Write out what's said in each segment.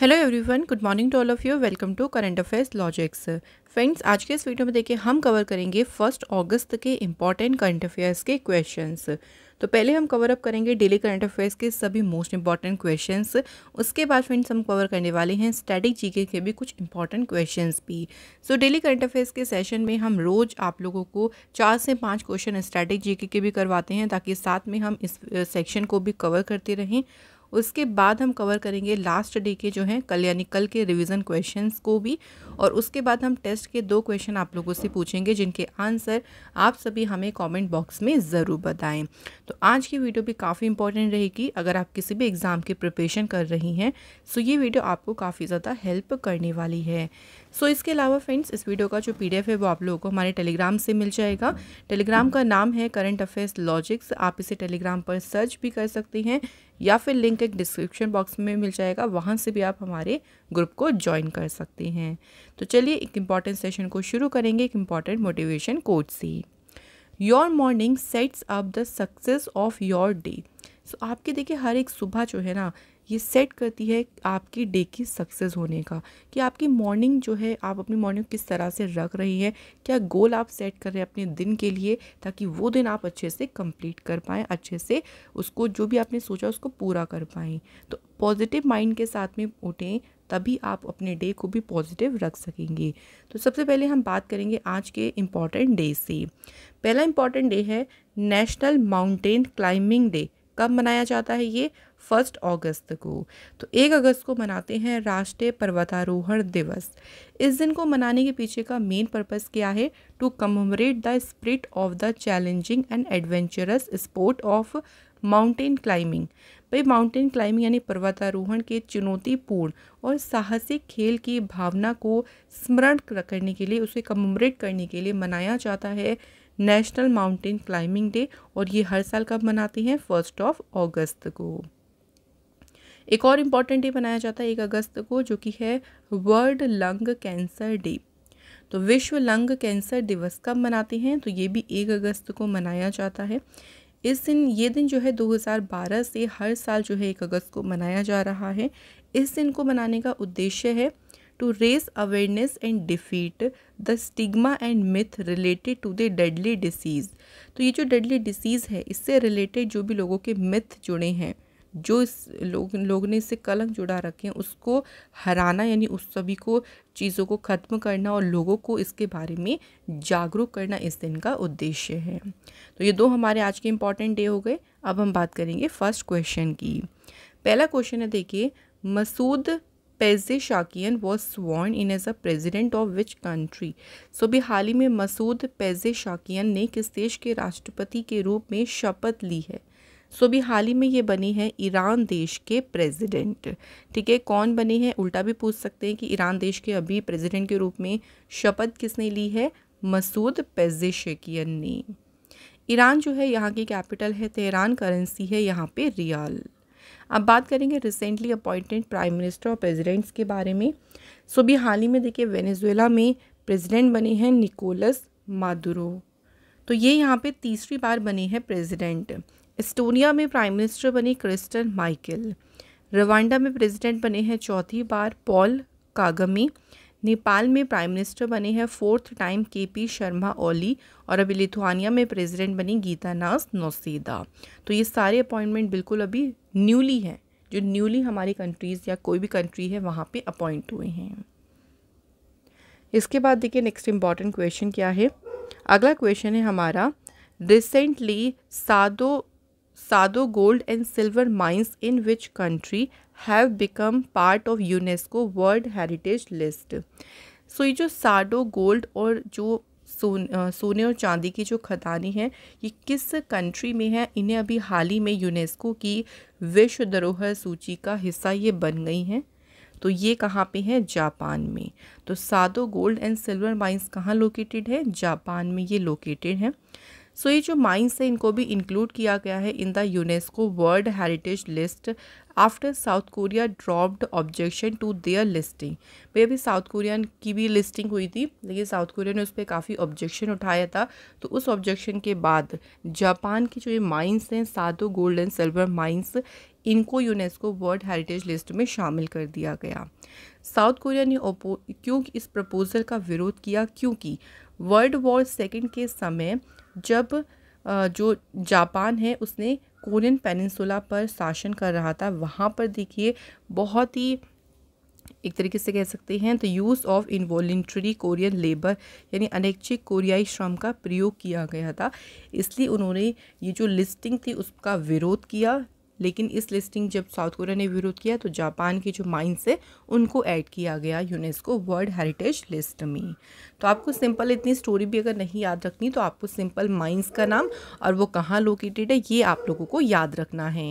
hello everyone good morning to all of you welcome to current affairs logics friends आज के इस video में देखिए हम कवर करेंगे फर्स्ट अगस्त के इंपॉर्टेंट करंट अफेयर्स के क्वेश्चंस तो पहले हम कवर अप करेंगे डेली करंट अफेयर्स के सभी मोस्ट इंपॉर्टेंट क्वेश्चंस उसके बाद फ्रेंड्स हम कवर करने वाले हैं स्टैटिक जीके के भी कुछ इंपॉर्टेंट क्वेश्चंस भी सो डेली करंट अफेयर्स के सेशन में हम रोज़ आप लोगों को चार से पाँच क्वेश्चन स्टैटिक जीके के भी करवाते हैं ताकि साथ में हम इस सेक्शन को भी कवर करते रहें उसके बाद हम कवर करेंगे लास्ट डे के जो हैं कल यानी कल के रिवीजन क्वेश्चंस को भी और उसके बाद हम टेस्ट के दो क्वेश्चन आप लोगों से पूछेंगे जिनके आंसर आप सभी हमें कमेंट बॉक्स में ज़रूर बताएं तो आज की वीडियो भी काफ़ी इंपॉर्टेंट रहेगी अगर आप किसी भी एग्ज़ाम की प्रिपरेशन कर रही हैं सो तो ये वीडियो आपको काफ़ी ज़्यादा हेल्प करने वाली है सो so, इसके अलावा फ्रेंड्स इस वीडियो का जो पी है वो आप लोगों को हमारे टेलीग्राम से मिल जाएगा टेलीग्राम का नाम है करंट अफेयर्स लॉजिक्स आप इसे टेलीग्राम पर सर्च भी कर सकते हैं या फिर लिंक एक डिस्क्रिप्शन बॉक्स में मिल जाएगा वहाँ से भी आप हमारे ग्रुप को ज्वाइन कर सकते हैं तो चलिए एक इम्पॉर्टेंट सेशन को शुरू करेंगे एक इम्पॉर्टेंट मोटिवेशन कोच से your morning sets up the success of your day so आपके देखिए हर एक सुबह जो है ना ये सेट करती है आपकी डे की सक्सेस होने का कि आपकी मॉर्निंग जो है आप अपनी मॉर्निंग किस तरह से रख रही हैं क्या गोल आप सेट कर रहे हैं अपने दिन के लिए ताकि वो दिन आप अच्छे से कंप्लीट कर पाएँ अच्छे से उसको जो भी आपने सोचा उसको पूरा कर पाएँ तो पॉजिटिव माइंड के साथ में उठें तभी आप अपने डे को भी पॉजिटिव रख सकेंगे तो सबसे पहले हम बात करेंगे आज के इम्पॉर्टेंट डे से पहला इम्पॉर्टेंट डे है नेशनल माउंटेन क्लाइंबिंग डे कब मनाया जाता है ये फर्स्ट अगस्त को तो एक अगस्त को मनाते हैं राष्ट्रीय पर्वतारोहण दिवस इस दिन को मनाने के पीछे का मेन पर्पस क्या है to commemorate the spirit of the challenging and adventurous sport of mountain climbing भाई माउंटेन क्लाइंबिंग यानी पर्वतारोहण के चुनौतीपूर्ण और साहसिक खेल की भावना को स्मरण करने के लिए उसे कमोमरेट करने के लिए मनाया जाता है नेशनल माउंटेन क्लाइंबिंग डे और ये हर साल कब मनाते हैं फर्स्ट ऑफ अगस्त को एक और इम्पॉर्टेंट डे मनाया जाता है एक अगस्त को जो कि है वर्ल्ड लंग कैंसर डे तो विश्व लंग कैंसर दिवस कब मनाते हैं तो ये भी एक अगस्त को मनाया जाता है इस दिन ये दिन जो है 2012 से हर साल जो है एक अगस्त को मनाया जा रहा है इस दिन को मनाने का उद्देश्य है to raise awareness and defeat the stigma and myth related to the deadly disease तो ये जो deadly disease है इससे related जो भी लोगों के myth जुड़े हैं जो इस लोग लोग ने इससे कलंक जुड़ा रखे हैं उसको हराना यानी उस सभी को चीज़ों को ख़त्म करना और लोगों को इसके बारे में जागरूक करना इस दिन का उद्देश्य है तो ये दो हमारे आज के इम्पॉर्टेंट डे हो गए अब हम बात करेंगे फर्स्ट क्वेश्चन की पहला क्वेश्चन है देखिए Masoud Pezeshkian was sworn in as a president of which country so भी हाल ही में मसूद पेजे शाकियन ने किस देश के राष्ट्रपति के रूप में शपथ ली है सो भी हाल ही में ये बनी है ईरान देश के प्रेसिडेंट ठीक है कौन बने हैं उल्टा भी पूछ सकते हैं कि ईरान देश के अभी प्रेसिडेंट के रूप में शपथ किसने ली है मसूद शकियन ने ईरान जो है यहाँ की कैपिटल है तेहरान करेंसी है यहाँ पे रियाल अब बात करेंगे रिसेंटली अपॉइंटेड प्राइम मिनिस्टर और प्रेसिडेंट्स के बारे में सो भी हाल ही में देखिए वेनेजुएला में प्रेसिडेंट बने हैं निकोलस मादुरो तो ये यहाँ पे तीसरी बार बने हैं प्रेसिडेंट एस्टोनिया में प्राइम मिनिस्टर बने क्रिस्टन माइकल रवांडा में प्रेसिडेंट बने हैं चौथी बार पॉल कागमी नेपाल में प्राइम मिनिस्टर बने हैं fourth time K P Sharma Oli और अभी लिथुआनिया में प्रेसिडेंट बनी गीता नास नौसीदा तो ये सारे अपॉइंटमेंट बिल्कुल अभी न्यूली हैं जो न्यूली हमारी कंट्रीज़ या कोई भी कंट्री है वहाँ पे अपॉइंट हुए हैं इसके बाद देखिए नेक्स्ट इम्पॉर्टेंट क्वेश्चन क्या है अगला क्वेश्चन है हमारा recently Sado Sado gold and silver mines in which country have become part of UNESCO World Heritage List so ये जो साडो गोल्ड और जो सोन सोने और चांदी की जो खदानी है ये किस कंट्री में है इन्हें अभी हाल ही में यूनेस्को की विश्व धरोहर सूची का हिस्सा ये बन गई हैं तो ये कहाँ पे है जापान में तो Sado gold and silver mines कहाँ लोकेटेड है जापान में ये लोकेटेड है सो ये जो माइंस है इनको भी इंक्लूड किया गया है in the UNESCO World Heritage List after South Korea dropped objection to their listing भैया अभी साउथ कोरियन की भी लिस्टिंग हुई थी लेकिन साउथ कोरिया ने उस पर काफ़ी ऑब्जेक्शन उठाया था तो उस ऑब्जेक्शन के बाद जापान की जो ये माइंस हैं Sado gold and silver mines इनको यूनेस्को वर्ल्ड हेरिटेज लिस्ट में शामिल कर दिया गया साउथ कोरिया ने ओपो क्यों इस प्रपोज़ल का विरोध किया क्योंकि वर्ल्ड वॉर सेकेंड के समय जब जो जापान है उसने कोरियन पेनिनसुला पर शासन कर रहा था वहाँ पर देखिए बहुत ही एक तरीके से कह सकते हैं तो use of involuntary Korean labour यानी अनैच्छिक कोरियाई श्रम का प्रयोग किया गया था इसलिए उन्होंने ये जो लिस्टिंग थी उसका विरोध किया लेकिन इस लिस्टिंग जब साउथ कोरिया ने विरोध किया तो जापान की जो माइंस है उनको ऐड किया गया यूनेस्को वर्ल्ड हेरिटेज लिस्ट में तो आपको सिंपल इतनी स्टोरी भी अगर नहीं याद रखनी तो आपको सिंपल माइंस का नाम और वो कहाँ लोकेटेड है ये आप लोगों को याद रखना है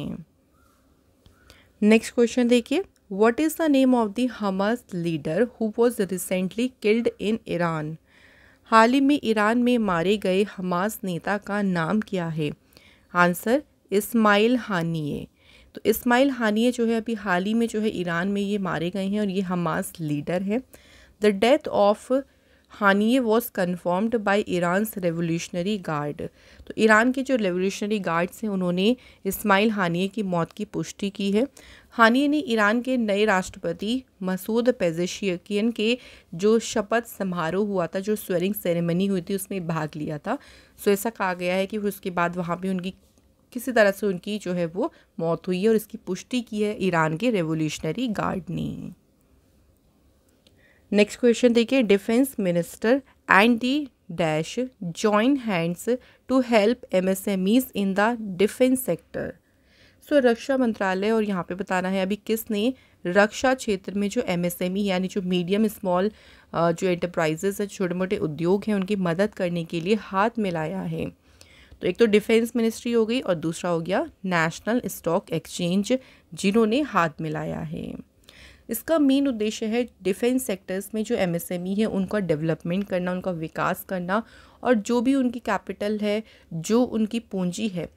नेक्स्ट क्वेश्चन देखिए what is the name of the Hamas leader who was recently killed in Iran हाल ही में ईरान में मारे गए हमास नेता का नाम क्या है आंसर इस्माइल हानिए तो इस्माइल हानिए जो है अभी हाल ही में जो है ईरान में ये मारे गए हैं और ये हमास लीडर हैं the death of Haniyeh was confirmed by Iran revolutionary guard तो ईरान के जो रेवोल्यूशनरी गार्ड्स हैं उन्होंने इस्माइल हानिए की मौत की पुष्टि की है हानिए ने ईरान के नए राष्ट्रपति मसूद पेजेशियन के जो शपथ समारोह हुआ था जो स्वेरिंग सेरेमनी हुई थी उसमें भाग लिया था सो ऐसा कहा गया है कि उसके बाद वहाँ पर उनकी किसी तरह से उनकी जो है वो मौत हुई है और इसकी पुष्टि की है ईरान के रेवोल्यूशनरी गार्ड ने नेक्स्ट क्वेश्चन देखिए defence minister and D dash join hands to help MSMEs in the defence sector so रक्षा मंत्रालय और यहाँ पे बताना है अभी किसने रक्षा क्षेत्र में जो एमएसएमई e यानी जो मीडियम स्मॉल जो एंटरप्राइजेज हैं छोटे मोटे उद्योग हैं उनकी मदद करने के लिए हाथ मिलाया है तो एक तो डिफेंस मिनिस्ट्री हो गई और दूसरा हो गया नेशनल स्टॉक एक्सचेंज जिन्होंने हाथ मिलाया है इसका मेन उद्देश्य है डिफेंस सेक्टर्स में जो एमएसएमई e है उनका डेवलपमेंट करना उनका विकास करना और जो भी उनकी कैपिटल है जो उनकी पूंजी है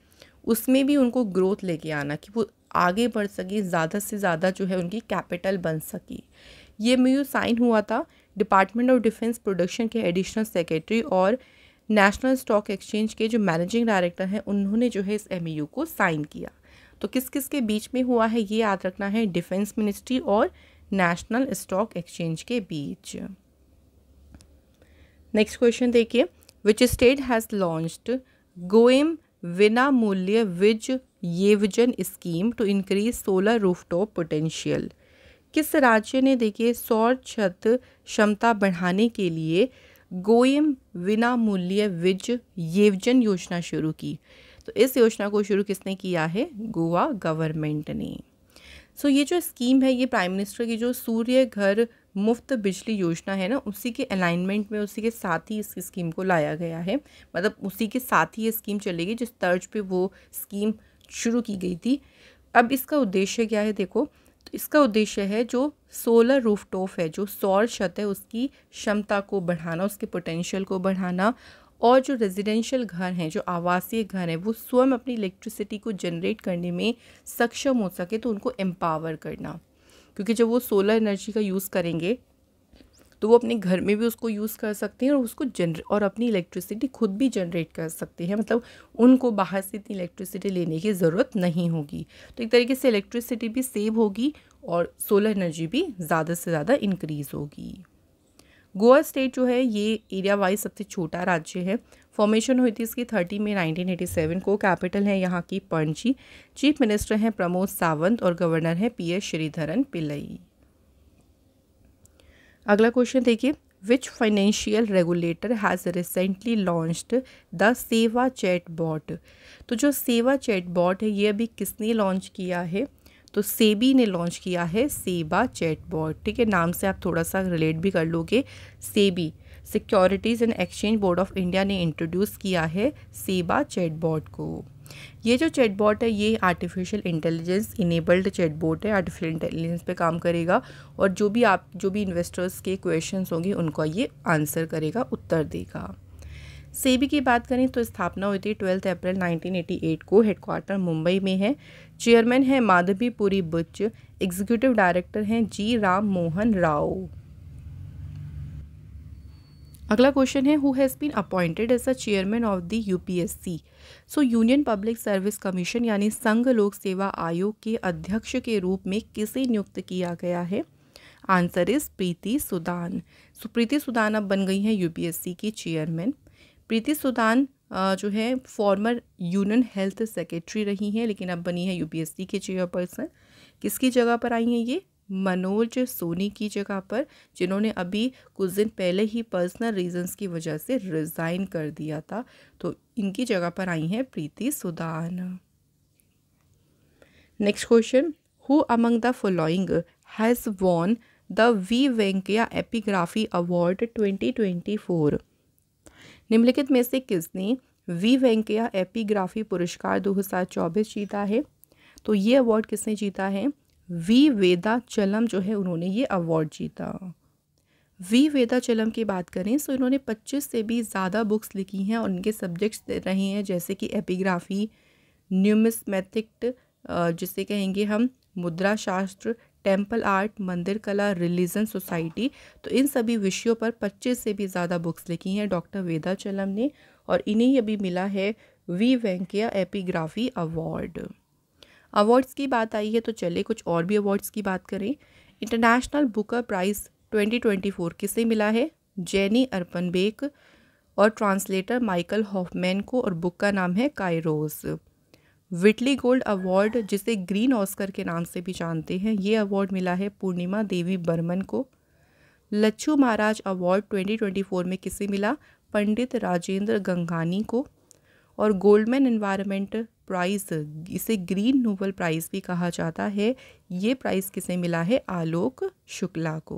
उसमें भी उनको ग्रोथ लेके आना कि वो आगे बढ़ सके ज़्यादा से ज़्यादा जो है उनकी कैपिटल बन सकी ये म्यू साइन हुआ था डिपार्टमेंट ऑफ डिफेंस प्रोडक्शन के एडिशनल सेक्रेटरी और नेशनल स्टॉक एक्सचेंज के जो मैनेजिंग डायरेक्टर हैं उन्होंने जो है इस एम e को साइन किया तो किस किस के बीच में हुआ है ये याद रखना है डिफेंस मिनिस्ट्री और नेशनल स्टॉक एक्सचेंज के बीच नेक्स्ट क्वेश्चन देखिए which state has launched Goem Vinamulya Vij Yevjan scheme to increase solar rooftop potential किस राज्य ने देखिए सौर छत क्षमता बढ़ाने के लिए गोयम विना मूल्य विज येवजन योजना शुरू की तो इस योजना को शुरू किसने किया है गोवा गवर्नमेंट ने सो so, ये जो स्कीम है ये प्राइम मिनिस्टर की जो सूर्य घर मुफ्त बिजली योजना है ना उसी के अलाइनमेंट में उसी के साथ ही इस स्कीम को लाया गया है मतलब उसी के साथ ही ये स्कीम चलेगी जिस तर्ज पे वो स्कीम शुरू की गई थी अब इसका उद्देश्य क्या है देखो इसका उद्देश्य है जो सोलर रूफ टॉप है जो सौर छत है उसकी क्षमता को बढ़ाना उसके पोटेंशियल को बढ़ाना और जो रेजिडेंशियल घर हैं जो आवासीय घर हैं वो स्वयं अपनी इलेक्ट्रिसिटी को जनरेट करने में सक्षम हो सके तो उनको एम्पावर करना क्योंकि जब वो सोलर एनर्जी का यूज़ करेंगे तो वो अपने घर में भी उसको यूज़ कर सकते हैं और उसको जनरे और अपनी इलेक्ट्रिसिटी खुद भी जनरेट कर सकते हैं मतलब उनको बाहर से इतनी इलेक्ट्रिसिटी लेने की ज़रूरत नहीं होगी तो एक तरीके से इलेक्ट्रिसिटी भी सेव होगी और सोलर एनर्जी भी ज़्यादा से ज़्यादा इंक्रीज़ होगी गोवा स्टेट जो है ये एरिया वाइज सबसे छोटा राज्य है फॉर्मेशन हुई थी इसकी थर्टी में 1987 को कैपिटल है यहाँ की पणजी चीफ मिनिस्टर हैं प्रमोद सावंत और गवर्नर हैं पी एस श्रीधरन पिल्लई अगला क्वेश्चन देखिए which financial regulator has recently launched the Seva chatbot तो जो सेवा चैट बॉट है ये अभी किसने लॉन्च किया है तो सेबी ने लॉन्च किया है सेबा चैट बॉट ठीक है नाम से आप थोड़ा सा रिलेट भी कर लोगे SEBI securities and exchange board of India ने इंट्रोड्यूस किया है सेबा चैट बॉट को ये जो चैटबॉट है ये आर्टिफिशियल इंटेलिजेंस इनेबल्ड चैटबॉट है आर्टिफिशियल इंटेलिजेंस पे काम करेगा और जो भी आप जो भी इन्वेस्टर्स के क्वेश्चंस होंगे उनका ये आंसर करेगा उत्तर देगा सेबी की बात करें तो स्थापना हुई थी ट्वेल्थ अप्रैल 1988 को हेडक्वार्टर मुंबई में है चेयरमैन है माधवी पुरी बुच्च एग्जीक्यूटिव डायरेक्टर हैं जी राम मोहन राव अगला क्वेश्चन है who has been appointed as a chairman of the UPSC so Union Public Service Commission यानी संघ लोक सेवा आयोग के अध्यक्ष के रूप में किसे नियुक्त किया गया है answer is Preeti Sudan so Preeti Sudan अब बन गई हैं यूपीएससी की चेयरमैन प्रीति सुदान जो है फॉर्मर यूनियन हेल्थ सेक्रेटरी रही हैं लेकिन अब बनी है यूपीएससी के चेयरपर्सन किसकी जगह पर आई हैं ये मनोज सोनी की जगह पर जिन्होंने अभी कुछ दिन पहले ही पर्सनल रीजंस की वजह से रिज़ाइन कर दिया था तो इनकी जगह पर आई हैं Preeti Sudan next question who among the following has won the V Venkayya epigraphy award 2024 निम्नलिखित में से किसने वी वेंकैया एपिग्राफी पुरस्कार 2024 जीता है तो ये अवार्ड किसने जीता है वी वेदा चलम जो है उन्होंने ये अवार्ड जीता वी वेदा चलम की बात करें सो इन्होंने 25 से भी ज़्यादा बुक्स लिखी हैं और उनके सब्जेक्ट्स रहे हैं जैसे कि एपिग्राफी न्यूमिसमेथिक्ट जिसे कहेंगे हम मुद्रा शास्त्र टेम्पल आर्ट मंदिर कला रिलीजन सोसाइटी तो इन सभी विषयों पर 25 से भी ज़्यादा बुक्स लिखी हैं डॉक्टर वेदा चलम ने और इन्हें अभी मिला है V Venkayya epigraphy award awards की बात आई है तो चलिए कुछ और भी अवार्ड्स की बात करें इंटरनेशनल बुकर प्राइज़ 2024 किसे मिला है जेनी बेक और ट्रांसलेटर माइकल हॉफमैन को और बुक का नाम है कायरोस विटली गोल्ड अवार्ड जिसे ग्रीन ऑस्कर के नाम से भी जानते हैं ये अवार्ड मिला है पूर्णिमा देवी बर्मन को लच्छू महाराज अवार्ड 2024 में किसे मिला पंडित राजेंद्र गंगानी को और गोल्डमैन एनवायरमेंट प्राइज़ इसे ग्रीन नोबल प्राइज़ भी कहा जाता है ये प्राइज़ किसे मिला है आलोक शुक्ला को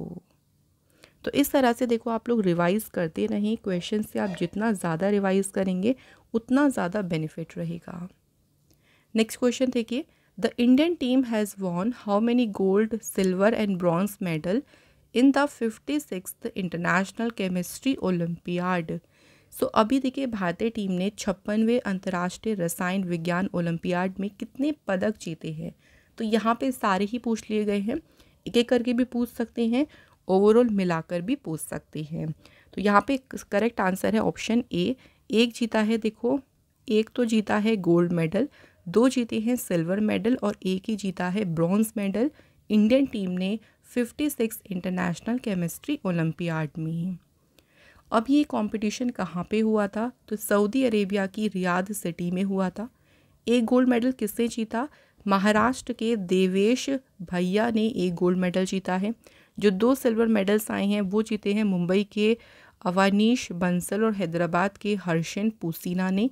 तो इस तरह से देखो आप लोग रिवाइज़ करते रहें क्वेश्चन से आप जितना ज़्यादा रिवाइज़ करेंगे उतना ज़्यादा बेनिफिट रहेगा नेक्स्ट क्वेश्चन देखिए the Indian team has won how many gold silver and bronze medal in the fifty six international chemistry olympiad so अभी देखिए भारतीय टीम ने छप्पनवे अंतर्राष्ट्रीय रसायन विज्ञान ओलंपियाड में कितने पदक जीते हैं तो यहाँ पे सारे ही पूछ लिए गए हैं एक एक करके भी पूछ सकते हैं ओवरऑल मिलाकर भी पूछ सकते हैं तो यहाँ पे करेक्ट आंसर है ऑप्शन ए एक जीता है देखो एक तो जीता है गोल्ड मेडल दो जीते हैं सिल्वर मेडल और एक ही जीता है ब्रॉन्ज मेडल इंडियन टीम ने 56 इंटरनेशनल केमिस्ट्री ओलंपियाड में अब ये कंपटीशन कहाँ पे हुआ था तो सऊदी अरेबिया की रियाद सिटी में हुआ था एक गोल्ड मेडल किसने जीता महाराष्ट्र के देवेश भैया ने एक गोल्ड मेडल जीता है जो दो सिल्वर मेडल्स आए हैं वो जीते हैं मुंबई के अवानीश बंसल और हैदराबाद के हर्षन पुसीना ने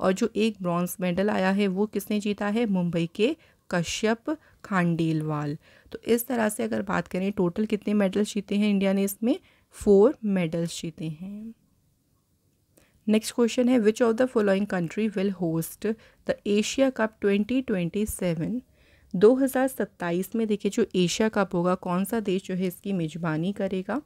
और जो एक ब्रॉन्ज मेडल आया है वो किसने जीता है मुंबई के कश्यप खांडेलवाल तो इस तरह से अगर बात करें टोटल कितने मेडल्स जीते हैं इंडिया ने इसमें फोर मेडल्स जीते हैं नेक्स्ट क्वेश्चन है which of the following country will host the Asia cup 2027 2027 में देखिए जो एशिया कप होगा कौन सा देश जो है इसकी मेज़बानी करेगा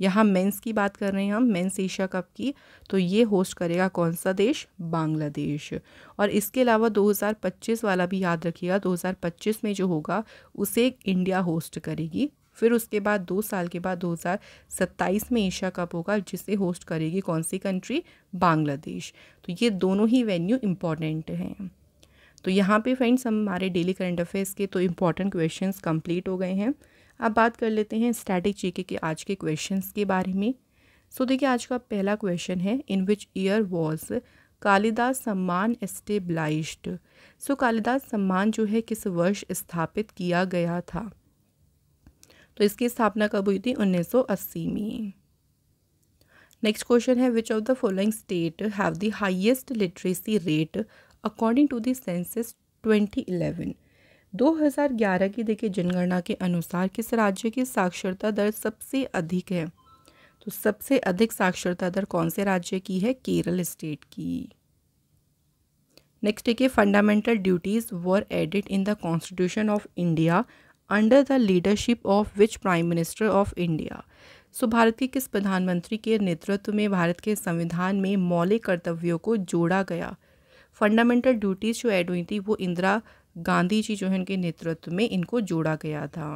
यहाँ मेंस की बात कर रहे हैं हम मेंस एशिया कप की तो ये होस्ट करेगा कौन सा देश बांग्लादेश और इसके अलावा 2025 वाला भी याद रखिएगा 2025 में जो होगा उसे इंडिया होस्ट करेगी फिर उसके बाद दो साल के बाद 2027 में एशिया कप होगा जिसे होस्ट करेगी कौन सी कंट्री बांग्लादेश तो ये दोनों ही वेन्यू इम्पॉर्टेंट हैं तो यहाँ पे फ्रेंड्स हम हमारे डेली करंट अफेयर्स के तो इम्पॉर्टेंट क्वेश्चंस कंप्लीट हो गए हैं अब बात कर लेते हैं स्टैटिक जीके के आज के क्वेश्चन के बारे में सो देखिए आज का पहला क्वेश्चन है in which year was Kalidas Samman established so so, Kalidas सम्मान जो है किस वर्ष स्थापित किया गया था तो इसकी स्थापना कब हुई थी 1980 में नेक्स्ट क्वेश्चन है which of the following state have the highest literacy rate according to the 2011 2011 की देखिए जनगणना के अनुसार किस राज्य की साक्षरता दर सबसे अधिक है तो सबसे अधिक साक्षरता दर कौन से राज्य की है केरल स्टेट की नेक्स्ट देखिए fundamental duties were added in the constitution of India under the leadership of which prime minister of India so Bharat के किस प्रधानमंत्री के नेतृत्व में भारत के संविधान में मौलिक कर्तव्यों को जोड़ा गया फंडामेंटल ड्यूटीज़ जो एड हुई थी वो इंदिरा गांधी जी जो है इनके नेतृत्व में इनको जोड़ा गया था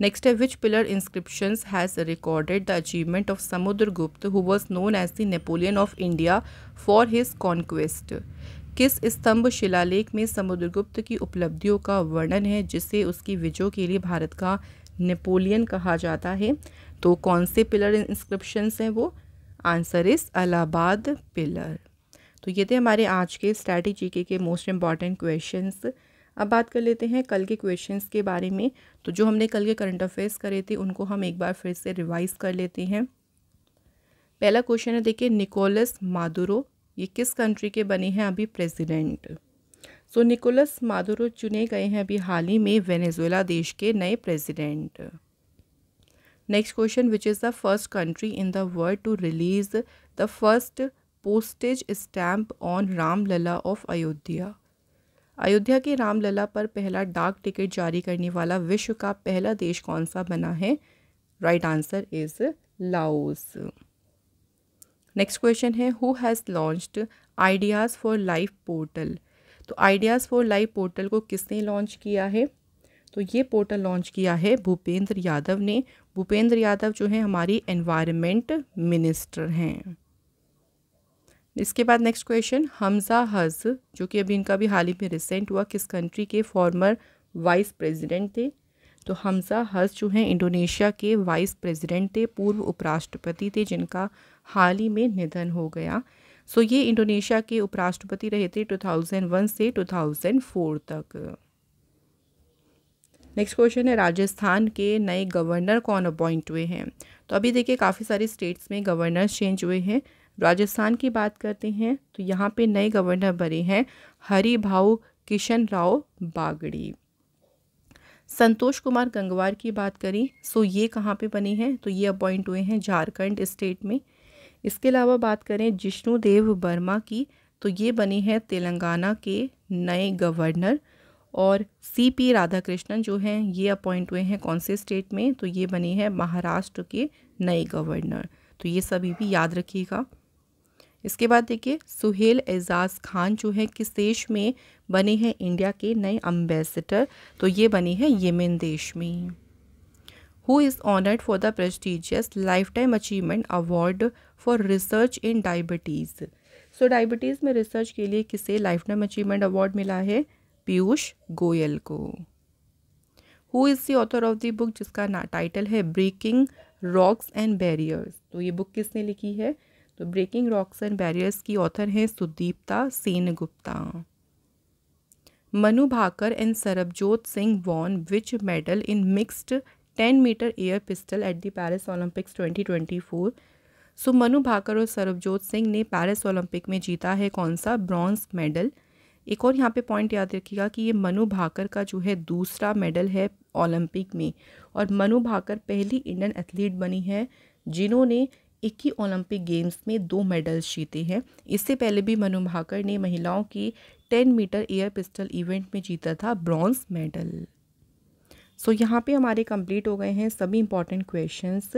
नेक्स्ट है which pillar inscription has recorded the achievement of Samudra Gupta who was known as the Napoleon of India for his conquest किस स्तंभ शिलालेख में समुद्रगुप्त की उपलब्धियों का वर्णन है जिसे उसकी विजयों के लिए भारत का नेपोलियन कहा जाता है तो कौन से पिलर इंस्क्रिप्शंस हैं वो आंसर इस अलाहाबाद पिलर तो ये थे हमारे आज के स्ट्रैटेजी के, के मोस्ट इम्पॉर्टेंट क्वेश्चंस अब बात कर लेते हैं कल के क्वेश्चंस के बारे में तो जो हमने कल के करंट अफेयर्स करे थे उनको हम एक बार फिर से रिवाइज कर लेते हैं पहला क्वेश्चन है देखिए निकोलस मादुरो ये किस कंट्री के बने हैं अभी प्रेसिडेंट सो निकोलस मादुरो चुने गए हैं अभी हाल ही में वेनेजुएला देश के नए president next question which is the first country in the world to release the first postage stamp on Ramlalla of Ayodhya Ayodhya के रामलला पर पहला डाक टिकट जारी करने वाला विश्व का पहला देश कौन सा बना है right answer is Laos next question है who has launched ideas for life portal तो आइडियाज़ फॉर लाइफ पोर्टल को किसने लॉन्च किया है तो ये पोर्टल लॉन्च किया है भूपेंद्र यादव ने भूपेंद्र यादव जो हैं हमारी एनवायरमेंट मिनिस्टर हैं इसके बाद नेक्स्ट क्वेश्चन हमजा हज जो कि अभी इनका भी हाल ही में रिसेंट हुआ किस कंट्री के फॉर्मर वाइस प्रेसिडेंट थे तो हमज़ा हज जो हैं इंडोनेशिया के वाइस प्रेसिडेंट थे पूर्व उपराष्ट्रपति थे जिनका हाल ही में निधन हो गया सो ये इंडोनेशिया के उपराष्ट्रपति रहे थे 2001 से 2004 तक नेक्स्ट क्वेश्चन है राजस्थान के नए गवर्नर कौन अपॉइंट हुए हैं तो अभी देखिए काफ़ी सारे स्टेट्स में गवर्नर चेंज हुए हैं राजस्थान की बात करते हैं तो यहाँ पे नए गवर्नर बने हैं हरी भाऊ किशन राव बागड़ी संतोष कुमार गंगवार की बात करें सो ये कहाँ पे बने हैं तो ये अपॉइंट हुए हैं झारखंड स्टेट में इसके अलावा बात करें जिष्णु देव वर्मा की तो ये बने हैं तेलंगाना के नए गवर्नर और सी पी राधाकृष्णन जो हैं ये अपॉइंट हुए हैं कौन से स्टेट में तो ये बने हैं महाराष्ट्र के नए गवर्नर तो ये सभी भी याद रखिएगा इसके बाद देखिए सुहेल एजाज खान जो है किस देश में बने हैं इंडिया के नए अम्बेसडर तो ये बने हैं येमेन देश में who is honoured for the prestigious lifetime achievement award for research in diabetes so diabetes में रिसर्च के लिए किसे लाइफ टाइम अचीवमेंट अवार्ड मिला है पीयूष गोयल को who is the author of the book जिसका ना टाइटल है ब्रेकिंग रॉक्स एंड बैरियर्स तो ये बुक किसने लिखी है तो ब्रेकिंग रॉक्स एंड बैरियर्स की ऑथर हैं Sudipta Sen Gupta Manu Bhaker and Sarabjot Singh won which medal in mixed ten metre air pistol at the Paris Olympics 2024 so Manu Bhaker और सरबजोत सिंह ने पैरिस ओलंपिक में जीता है कौन सा ब्रॉन्ज मेडल एक और यहाँ पे पॉइंट याद रखिएगा कि ये मनु भाकर का जो है दूसरा मेडल है ओलंपिक में और मनु भाकर पहली इंडियन एथलीट बनी है जिन्होंने एक ही ओलंपिक गेम्स में दो मेडल्स जीते हैं इससे पहले भी मनु भाकर ने महिलाओं की ten metre air pistol event में जीता था ब्रॉन्ज मेडल सो यहाँ पे हमारे कंप्लीट हो गए हैं सभी इंपॉर्टेंट क्वेश्चंस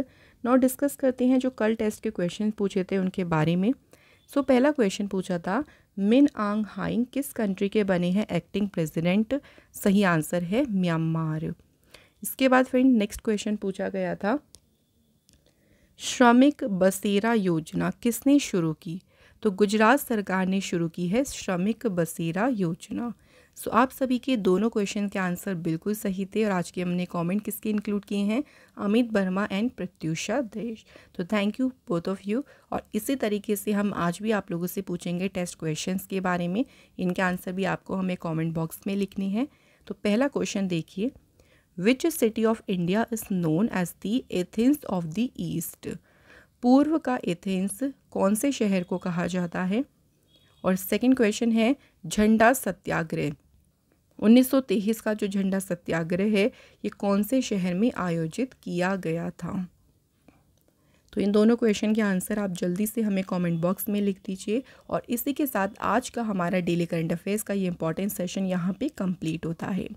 नाउ डिस्कस करते हैं जो कल टेस्ट के क्वेश्चन पूछे थे उनके बारे में सो so, पहला क्वेश्चन पूछा था मिन आंग हाइंग किस कंट्री के बने हैं एक्टिंग प्रेसिडेंट सही आंसर है म्यांमार इसके बाद फिर नेक्स्ट क्वेश्चन पूछा गया था श्रमिक बसेरा योजना किसने शुरू की तो गुजरात सरकार ने शुरू की है श्रमिक बसेरा योजना सो आप सभी के दोनों क्वेश्चन के आंसर बिल्कुल सही थे और आज के हमने कमेंट किसके इंक्लूड किए हैं अमित वर्मा एंड प्रत्युषा देश तो thank you both of you और इसी तरीके से हम आज भी आप लोगों से पूछेंगे टेस्ट क्वेश्चंस के बारे में इनके आंसर भी आपको हमें कमेंट बॉक्स में लिखने हैं तो पहला क्वेश्चन देखिए which city of India is known as the Athens of the East पूर्व का एथेंस कौन से शहर को कहा जाता है और सेकेंड क्वेश्चन है झंडा सत्याग्रह 1923 का जो झंडा सत्याग्रह है ये कौन से शहर में आयोजित किया गया था तो इन दोनों क्वेश्चन के आंसर आप जल्दी से हमें कमेंट बॉक्स में लिख दीजिए और इसी के साथ आज का हमारा डेली करंट अफेयर्स का ये इंपॉर्टेंट सेशन यहाँ पे कंप्लीट होता है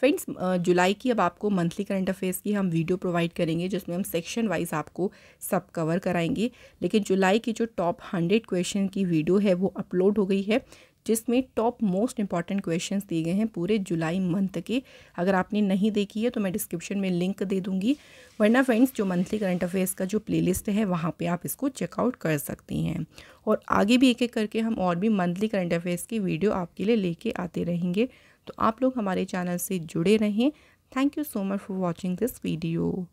फ्रेंड्स जुलाई की अब आपको मंथली करंट अफेयर्स की हम वीडियो प्रोवाइड करेंगे जिसमें हम सेक्शन वाइज आपको सब कवर कराएंगे लेकिन जुलाई की जो टॉप हंड्रेड क्वेश्चन की वीडियो है वो अपलोड हो गई है जिसमें टॉप मोस्ट इंपॉर्टेंट क्वेश्चन दिए गए हैं पूरे जुलाई मंथ के अगर आपने नहीं देखी है तो मैं डिस्क्रिप्शन में लिंक दे दूँगी वरना फ्रेंड्स जो मंथली करंट अफेयर्स का जो प्ले है वहाँ पर आप इसको चेकआउट कर सकती हैं और आगे भी एक एक करके हम और भी मंथली करंट अफेयर्स की वीडियो आपके लिए लेके आते रहेंगे तो आप लोग हमारे चैनल से जुड़े रहें thank you so much for watching this video